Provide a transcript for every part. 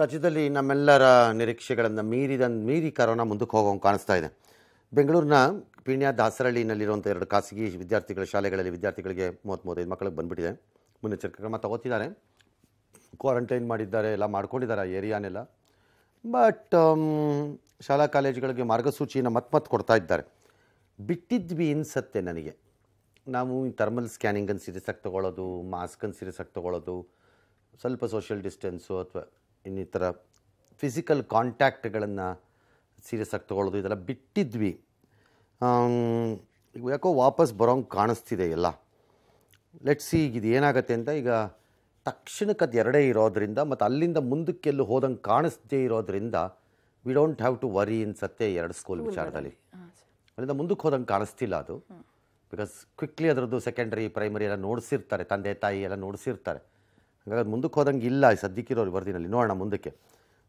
ರಾಜ್ಯದಲ್ಲಿ ನಮ್ಮೆಲ್ಲರ ನಿರೀಕ್ಷೆಗಳನ್ನು ಮೀರಿದ ಮೀರಿ ಕರೋನಾ ಮುಂದಕ್ಕೆ ಹೋಗೋಂಗೆ ಕಾಣಿಸ್ತಾ ಇದೆ ಬೆಂಗಳೂರಿನ ಪೀಣ್ಯ ದಾಸರಳ್ಳಿನಲ್ಲಿರುವಂಥ ಎರಡು ಖಾಸಗಿ ವಿದ್ಯಾರ್ಥಿಗಳ ಶಾಲೆಗಳಲ್ಲಿ ವಿದ್ಯಾರ್ಥಿಗಳಿಗೆ ಮೂವತ್ತೈದು ಮಕ್ಕಳಿಗೆ ಬಂದುಬಿಟ್ಟಿದೆ ಮುನ್ನೆಚ್ಚರಿಕೆ ಕ್ರಮ ತಗೋತಿದ್ದಾರೆ ಕ್ವಾರಂಟೈನ್ ಮಾಡಿದ್ದಾರೆ ಎಲ್ಲ ಮಾಡ್ಕೊಂಡಿದ್ದಾರೆ ಆ ಏರಿಯಾನೆಲ್ಲ ಬಟ್ ಶಾಲಾ ಕಾಲೇಜುಗಳಿಗೆ ಮಾರ್ಗಸೂಚಿಯನ್ನು ಮತ್ತೆ ಮತ್ತೆ ಕೊಡ್ತಾ ಇದ್ದಾರೆ ಬಿಟ್ಟಿದ್ವಿ ಇನ್ಸತ್ತೆ ನನಗೆ ನಾವು ಈ ಥರ್ಮಲ್ ಸ್ಕ್ಯಾನಿಂಗನ್ನು ಸೀರಿಯಸ್ಸಾಗಿ ತೊಗೊಳ್ಳೋದು ಮಾಸ್ಕನ್ನು ಸೀರಿಯಸ್ಸಾಗಿ ತೊಗೊಳ್ಳೋದು ಸ್ವಲ್ಪ ಸೋಷಿಯಲ್ ಡಿಸ್ಟೆನ್ಸು ಅಥವಾ ಇನ್ನಿತರ ಫಿಸಿಕಲ್ ಕಾಂಟ್ಯಾಕ್ಟ್ಗಳನ್ನು ಸೀರಿಯಸ್ ಆಗಿ ತೊಗೊಳ್ಳೋದು ಇದೆಲ್ಲ ಬಿಟ್ಟಿದ್ವಿ ಯಾಕೋ ವಾಪಸ್ ಬರೋಂಗೆ ಕಾಣಿಸ್ತಿದೆ ಎಲ್ಲ ಲೆಟ್ಸ್ ಈಗ ಇದು ಏನಾಗುತ್ತೆ ಅಂತ ಈಗ ತಕ್ಷಣಕ್ಕೆ ಅದು ಎರಡೇ ಇರೋದರಿಂದ ಮತ್ತು ಅಲ್ಲಿಂದ ಮುಂದಕ್ಕೆಲ್ಲೂ ಹೋದಂಗೆ ಕಾಣಿಸ್ದೇ ಇರೋದರಿಂದ we don't have to worry ಅನ್ಸತ್ತೆ ಎರಡು ಸ್ಕೂಲ್ ವಿಚಾರದಲ್ಲಿ ಅಲ್ಲಿಂದ ಮುಂದಕ್ಕೆ ಹೋದಂಗೆ ಕಾಣಿಸ್ತಿಲ್ಲ ಅದು ಬಿಕಾಸ್ ಕ್ವಿಕ್ಲಿ ಅದರದ್ದು ಸೆಕೆಂಡ್ರಿ ಪ್ರೈಮರಿ ಎಲ್ಲ ನೋಡಿಸಿರ್ತಾರೆ ತಂದೆ ತಾಯಿ ಎಲ್ಲ ನೋಡಿಸಿರ್ತಾರೆ ಹಾಗಾಗಿ ಮುಂದಕ್ಕೆ ಹೋದಂಗೆ ಇಲ್ಲ ಈ ಸದ್ಯಕ್ಕಿರೋರು ವರದಿನಲ್ಲಿ ನೋಡೋಣ ಮುಂದಕ್ಕೆ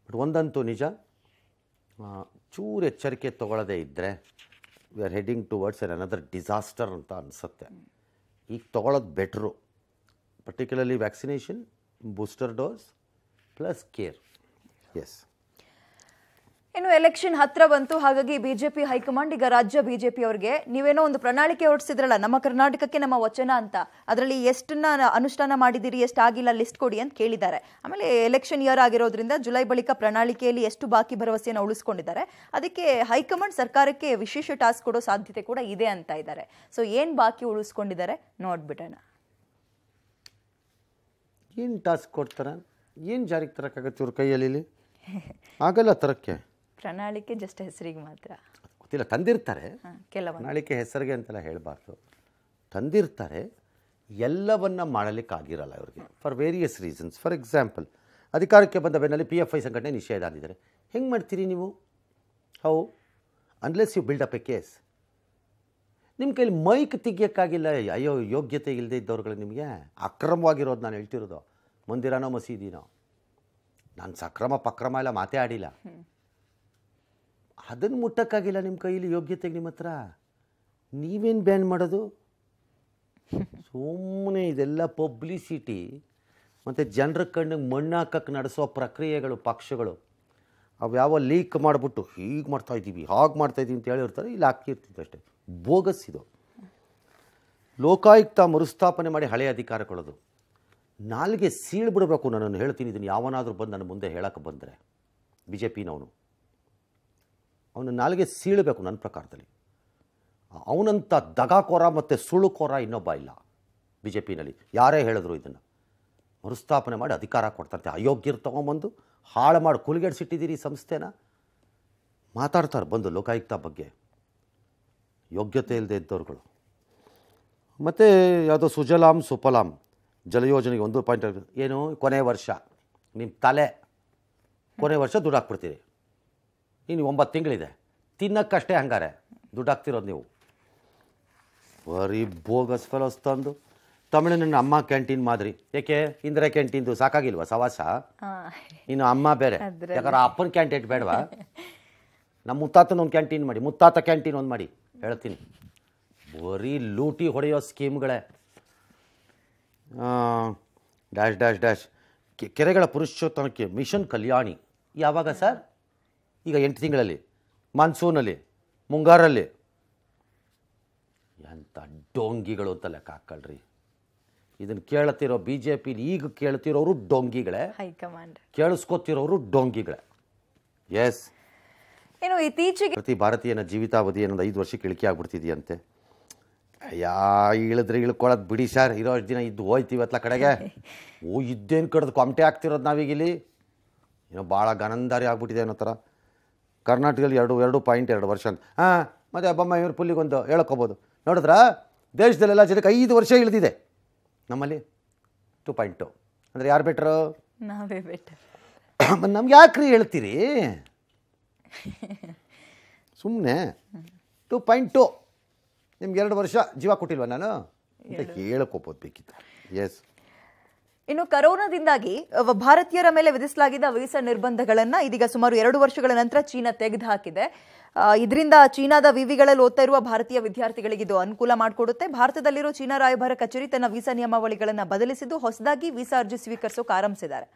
ಬಟ್ ಒಂದಂತೂ ನಿಜ ಚೂರು ಎಚ್ಚರಿಕೆ ತೊಗೊಳ್ಳೋದೇ ಇದ್ದರೆ we are to towards an another disaster ಅಂತ ಅನಿಸುತ್ತೆ ಈಗ ತೊಗೊಳೋದು better particularly vaccination booster dose plus care ಎಸ್ ಇನ್ನು ಎಲೆಕ್ಷನ್ ಹತ್ರ ಬಂತು ಹಾಗಾಗಿ ಬಿಜೆಪಿ ಹೈಕಮಾಂಡ್ ಈಗ ರಾಜ್ಯ ಬಿಜೆಪಿ ಅವರಿಗೆ ನೀವೇನೋ ಒಂದು ಪ್ರಣಾಳಿಕೆ ಹೊರಡಿಸಿದ್ರಲ್ಲ ನಮ್ಮ ಕರ್ನಾಟಕಕ್ಕೆ ನಮ್ಮ ವಚನ ಅಂತ ಅದರಲ್ಲಿ ಎಷ್ಟನ್ನ ಅನುಷ್ಠಾನ ಮಾಡಿದಿರಿ ಎಷ್ಟಾಗಿಲ್ಲ ಲಿಸ್ಟ್ ಕೊಡಿ ಅಂತ ಕೇಳಿದ್ದಾರೆ ಆಮೇಲೆ ಎಲೆಕ್ಷನ್ ಇಯರ್ ಆಗಿರೋದ್ರಿಂದ ಜುಲೈ ಬಳಿಕ ಪ್ರಣಾಳಿಕೆಯಲ್ಲಿ ಎಷ್ಟು ಬಾಕಿ ಭರವಸೆಯನ್ನು ಉಳಿಸ್ಕೊಂಡಿದ್ದಾರೆ ಅದಕ್ಕೆ ಹೈಕಮಾಂಡ್ ಸರ್ಕಾರಕ್ಕೆ ವಿಶೇಷ ಟಾಸ್ಕ್ ಕೊಡೋ ಸಾಧ್ಯತೆ ಕೂಡ ಇದೆ ಅಂತ ಇದ್ದಾರೆ ಸೊ ಏನು ಬಾಕಿ ಉಳಿಸ್ಕೊಂಡಿದ್ದಾರೆ ನೋಡ್ಬಿಡೋಣ ಏನು ಟಾಸ್ಕ್ ಕೊಡ್ತಾರೆ ಏನು ಜಾರಿಗೆ ತರಕ್ಕಾಗತ್ತೆ ಇವ್ರ ಕೈಯಲ್ಲಿ ಆಗಲ್ಲ ತರಕ್ಕೆ ಪ್ರಣಾಳಿಕೆ ಜಸ್ಟ್ ಹೆಸರಿಗೆ ಮಾತ್ರ ಗೊತ್ತಿಲ್ಲ ತಂದಿರ್ತಾರೆ ಪ್ರಣಾಳಿಕೆ ಹೆಸರಿಗೆ ಅಂತೆಲ್ಲ ಹೇಳಬಾರ್ದು ತಂದಿರ್ತಾರೆ ಎಲ್ಲವನ್ನು ಆಗಿರಲ್ಲ ಅವ್ರಿಗೆ for various reasons for example ಅಧಿಕಾರಕ್ಕೆ ಬಂದ ಬೆನ್ನಲ್ಲಿ ಪಿ ಎಫ್ ಐ ಸಂಘಟನೆ ನಿಷೇಧ ಆಗಿದ್ದಾರೆ ಹೆಂಗೆ ಮಾಡ್ತೀರಿ ನೀವು how unless you build up a case ನಿಮ್ಮ ಕೈಲಿ ಮೈಕ್ ತೆಗಿಯೋಕ್ಕಾಗಿಲ್ಲ ಅಯ್ಯೋ ಯೋಗ್ಯತೆ ಇಲ್ಲದೆ ಇದ್ದವ್ರುಗಳು ನಿಮಗೆ ಅಕ್ರಮವಾಗಿರೋದು ನಾನು ಹೇಳ್ತಿರೋದು ಮಂದಿರನೋ ಮಸೀದಿನೋ ನಾನು ಸಕ್ರಮ ಪಕ್ರಮ ಎಲ್ಲ ಮಾತೇ ಆಡಿಲ್ಲ ಅದನ್ನು ಮುಟ್ಟಕ್ಕಾಗಿಲ್ಲ ನಿಮ್ಮ ಕೈಯಲ್ಲಿ ಯೋಗ್ಯತೆಗೆ ನಿಮ್ಮ ಹತ್ರ ನೀವೇನು ಬ್ಯಾನ್ ಮಾಡೋದು ಸುಮ್ಮನೆ ಇದೆಲ್ಲ ಪಬ್ಲಿಸಿಟಿ ಮತ್ತು ಜನರ ಕಣ್ಣಿಗೆ ಮಣ್ಣು ನಡೆಸೋ ಪ್ರಕ್ರಿಯೆಗಳು ಪಕ್ಷಗಳು ಅವು ಯಾವ ಲೀಕ್ ಮಾಡಿಬಿಟ್ಟು ಹೀಗೆ ಮಾಡ್ತಾಯಿದ್ದೀವಿ ಹಾಗೆ ಮಾಡ್ತಾಯಿದ್ದೀವಿ ಅಂತ ಹೇಳಿರ್ತಾರೆ ಇಲ್ಲಿ ಹಾಕ್ತಿರ್ತಿತ್ತು ಅಷ್ಟೇ ಬೋಗಸ್ ಇದು ಲೋಕಾಯುಕ್ತ ಮರುಸ್ಥಾಪನೆ ಮಾಡಿ ಹಳೆಯ ಅಧಿಕಾರ ಕೊಡೋದು ನಾಲ್ಗೆ ಸೀಳ್ಬಿಡಬೇಕು ನಾನು ಹೇಳ್ತೀನಿ ಇದನ್ನು ಯಾವನಾದರೂ ಬಂದು ನನ್ನ ಮುಂದೆ ಹೇಳೋಕ್ಕೆ ಬಂದರೆ ಬಿ ಜೆ ಪಿನವನು ಅವನ ನಾಲಿಗೆ ಸೀಳಬೇಕು ನನ್ನ ಪ್ರಕಾರದಲ್ಲಿ ಅವನಂಥ ದಗಾಕೋರ ಮತ್ತು ಸುಳ್ಳುಕೋರ ಇನ್ನೊಬ್ಬ ಇಲ್ಲ ಬಿ ಜೆ ಪಿನಲ್ಲಿ ಯಾರೇ ಹೇಳಿದ್ರು ಇದನ್ನು ಮರುಸ್ಥಾಪನೆ ಮಾಡಿ ಅಧಿಕಾರ ಕೊಡ್ತಾರೆ ಅಯೋಗ್ಯರು ತೊಗೊಂಬಂದು ಹಾಳು ಮಾಡಿ ಈ ಸಂಸ್ಥೆನ ಮಾತಾಡ್ತಾರೆ ಬಂದು ಲೋಕಾಯುಕ್ತ ಬಗ್ಗೆ ಯೋಗ್ಯತೆ ಇಲ್ಲದೆ ಇದ್ದವ್ರುಗಳು ಮತ್ತು ಯಾವುದೋ ಸುಜಲಾಂ ಸುಫಲಾಂ ಜಲಯೋಜನೆಗೆ ಒಂದು ಪಾಯಿಂಟ್ ಏನು ಕೊನೆ ವರ್ಷ ನಿಮ್ಮ ತಲೆ ಕೊನೆ ವರ್ಷ ದುಡ್ಡು ಹಾಕ್ಬಿಡ್ತೀರಿ ಇನ್ನು ಒಂಬತ್ತು ತಿಂಗಳಿದೆ ತಿನ್ನೋಕ್ಕಷ್ಟೇ ಹಂಗಾರೆ ದುಡ್ಡು ಹಾಕ್ತಿರೋದು ನೀವು ಬರೀ ಬೋಗಸ್ ಫೆಲೋಸ್ ತಂದು ನನ್ನ ಅಮ್ಮ ಕ್ಯಾಂಟೀನ್ ಮಾದರಿ ಏಕೆ ಇಂದಿರಾ ಕ್ಯಾಂಟೀನ್ದು ಸಾಕಾಗಿಲ್ವಾ ಸವಾಸ ಇನ್ನು ಅಮ್ಮ ಬೇರೆ ಯಾಕಂದ್ರೆ ಅಪ್ಪನ ಕ್ಯಾಂಟೀನ್ ಬೇಡವಾ ನಮ್ಮ ಮುತ್ತಾತನ ಒಂದು ಕ್ಯಾಂಟೀನ್ ಮಾಡಿ ಮುತ್ತಾತ ಕ್ಯಾಂಟೀನ್ ಒಂದು ಮಾಡಿ ಹೇಳ್ತೀನಿ ಬರೀ ಲೂಟಿ ಹೊಡೆಯೋ ಸ್ಕೀಮ್ಗಳೇ ಡ್ಯಾಶ್ ಡ್ಯಾಶ್ ಡ್ಯಾಶ್ ಕೆರೆಗಳ ಪುರುಷೋತ್ತಮಕ್ಕೆ ಮಿಷನ್ ಕಲ್ಯಾಣಿ ಯಾವಾಗ ಸರ್ ಈಗ ಎಂಟು ತಿಂಗಳಲ್ಲಿ ಮಾನ್ಸೂನಲ್ಲಿ ಮುಂಗಾರಲ್ಲಿ ಎಂಥ ಡೋಂಗಿಗಳು ಅಂತ ಲೆಕ್ಕ ಹಾಕಲ್ರಿ ಇದನ್ನು ಕೇಳ್ತಿರೋ ಬಿ ಜೆ ಪಿ ಈಗ ಕೇಳ್ತಿರೋರು ಡೊಂಗಿಗಳೇ ಹೈಕಮಾಂಡ್ ಕೇಳಿಸ್ಕೊತಿರೋರು ಡೊಂಗಿಗಳೇ ಎಸ್ ಏನು ಇತ್ತೀಚೆಗೆ ಪ್ರತಿ ಭಾರತೀಯನ ಜೀವಿತಾವಧಿ ಏನೊಂದು ಐದು ವರ್ಷಕ್ಕೆ ಇಳಿಕೆ ಆಗ್ಬಿಡ್ತಿದೆಯಂತೆ ಯಾ ಇಳಿದ್ರೆ ಇಳ್ಕೊಳ್ಳೋದು ಬಿಡಿ ಸರ್ ಇರೋ ದಿನ ಇದ್ದು ಹೋಯ್ತೀವಿ ಅತ್ಲ ಕಡೆಗೆ ಓ ಇದ್ದೇನು ಕಡ್ದು ಕೊಮಟೆ ಆಗ್ತಿರೋದು ನಾವೀಗಿಲ್ಲಿ ಏನೋ ಭಾಳ ಗನಂದಾರಿ ಆಗ್ಬಿಟ್ಟಿದೆ ಅನ್ನೋ ಥರ ಕರ್ನಾಟಕದಲ್ಲಿ ಎರಡು ಎರಡು ಪಾಯಿಂಟ್ ಎರಡು ವರ್ಷ ಅಂತ ಹಾಂ ಮತ್ತು ಅಬ್ಬಮ್ಮ ಇವ್ರ ಪುಲ್ಲಿಗೊಂದು ಹೇಳ್ಕೊಬೋದು ನೋಡಿದ್ರಾ ದೇಶದಲ್ಲೆಲ್ಲ ಜನಕ್ಕೆ ಐದು ವರ್ಷ ಇಳಿದಿದೆ ನಮ್ಮಲ್ಲಿ ಟು ಪಾಯಿಂಟ್ ಟು ಅಂದರೆ ಯಾರು ಬೆಟ್ರು ನಾವೇ ಬೆಟರ್ ಮತ್ತು ನಮ್ಗೆ ಯಾಕ್ರಿ ಹೇಳ್ತೀರಿ ಸುಮ್ಮನೆ ಟು ಪಾಯಿಂಟ್ ಟು ನಿಮ್ಗೆ ಎರಡು ವರ್ಷ ಜೀವ ಕೊಟ್ಟಿಲ್ವ ನಾನು ಅಂತ ಹೇಳ್ಕೊಬೋದು ಬೇಕಿತ್ತು ಎಸ್ ಇನ್ನು ಕರೋನಾದಿಂದಾಗಿ ಭಾರತೀಯರ ಮೇಲೆ ವಿಧಿಸಲಾಗಿದ್ದ ವೀಸಾ ನಿರ್ಬಂಧಗಳನ್ನು ಇದೀಗ ಸುಮಾರು ಎರಡು ವರ್ಷಗಳ ನಂತರ ಚೀನಾ ತೆಗೆದುಹಾಕಿದೆ ಇದರಿಂದ ಚೀನಾದ ವಿವಿಗಳಲ್ಲಿ ಓದ್ತಾ ಇರುವ ಭಾರತೀಯ ವಿದ್ಯಾರ್ಥಿಗಳಿಗೆ ಇದು ಅನುಕೂಲ ಮಾಡಿಕೊಡುತ್ತೆ ಭಾರತದಲ್ಲಿರೋ ಚೀನಾ ರಾಯಭಾರ ಕಚೇರಿ ತನ್ನ ವೀಸಾ ನಿಯಮಾವಳಿಗಳನ್ನು ಬದಲಿಸಿದ್ದು ಹೊಸದಾಗಿ ವೀಸಾ ಅರ್ಜಿ ಸ್ವೀಕರಿಸೋಕೆ ಆರಂಭಿಸಿದ್ದಾರೆ